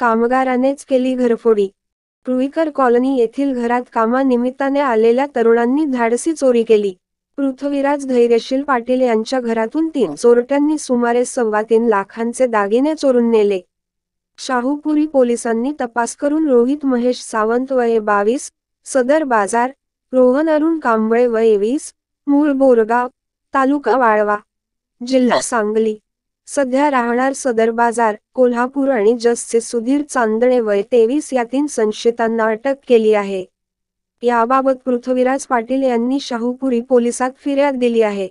कामगारानेच केली घरफोडी रुईकर कॉलनी येथील घरात निमित्ताने आलेल्या तरुणांनी धाडसी चोरी केली पृथ्वीराज धैर्यशील पाटील यांच्या घरातून तीन चोरट्यांनी सुमारे सव्वा तीन लाखांचे दागिने चोरून नेले शाहूपुरी पोलिसांनी तपास करून रोहित महेश सावंत वये बावीस सदर बाजार रोहन अरुण कांबळे वये वीस मूळ बोरगाव तालुका वाळवा जिल्हा सांगली सध्या राहणार सदर बाजार कोल्हापूर आणि जसचे सुधीर चांदणे वय तेवीस या तीन संशयितांना अटक केली आहे याबाबत पृथ्वीराज पाटील यांनी शाहूपुरी पोलिसात फिर्याद दिली आहे